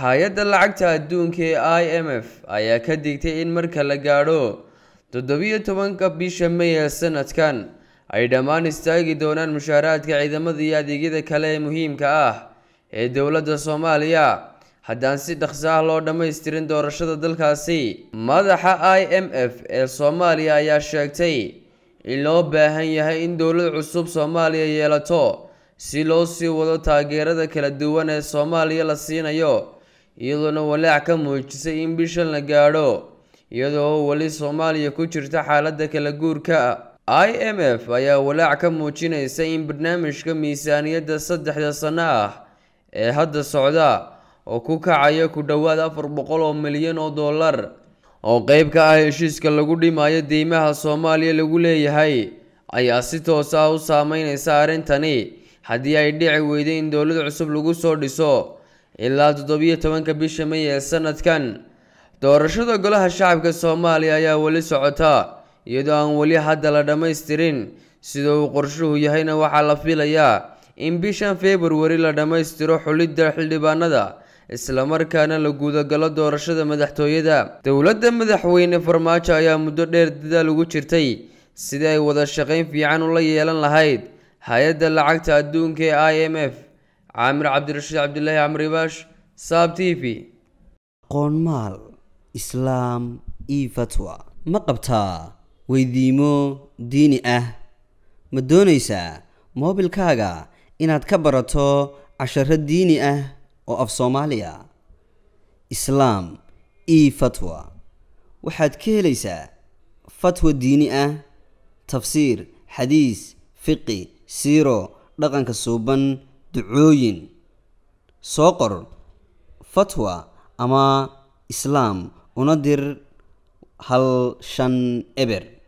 hay-adda lacagta adduunka ee i m f ayaa ka digtay in marka la gaadho toddobiyo tobanka bisha may ee sanadkan ay dhammaan istaagi doonaan mushaaraadka ciidamada iyo adeegyada kale ee muhiimka ah ee dowladda soomaaliya haddaan si dhaqso ah loo dhammaystirin doorashada dalkaasi madaxa i m f ee soomaaliya ayaa sheegtay in loo baahan yahay in dowlad cusub soomaaliya yeelato si loo sii wado taageerada kala duwan ee soomaaliya la siinayo iyadoona walaac ka muujisay in bishan la gaadho iyadoo weli soomaaliya ku jirta xaaladda kala guurka i m f ayaa walaac ka muujinaysa in barnaamijka miisaaniyadda saddexda sano ah ee hadda socda oo ku kacaya ku dhowaad afar boqol oo milyan oo dollar oo qeyb ka ah heshiiska lagu dhimayo deymaha soomaaliya lagu leeyahay ayaa si toos ah u saameyneysa arrintani haddii ay dhici weyday in dowlad cusub lagu soo dhiso ilaa toddobiyo tobanka bisha may ee sanadkan doorashada golaha shacabka soomaaliya ayaa weli socotaa iyadoo aan weli hadda la dhammaystirin sida uu qorshuhu yahayna waxaa la filayaa in bishan februari la dhammaystiro xulidda xildhibaanada isla markaana la guudagalo doorashada madaxtooyada dowladda madaxweyne farmaajo ayaa muddo dheer dadaal ugu jirtay sidii ay wada shaqayn fiican ula yeelan lahayd hay-adda lacagta adduunka ee i m f caamir cabdirashiid cabdilaahi camr ibaash saab t v qoonmaal islaam io fatwa ma qabtaa weydiimo diini ah ma doonaysaa moobilkaaga inaad ka barato casharo diini ah oo af soomaaliya islaam io fatwa waxaad ka helaysaa fatwa diini ah tafsiir xadiis fiqi siiro dhaqanka suuban ducooyin soo qor fatwa ama islaam una dir hal shan eber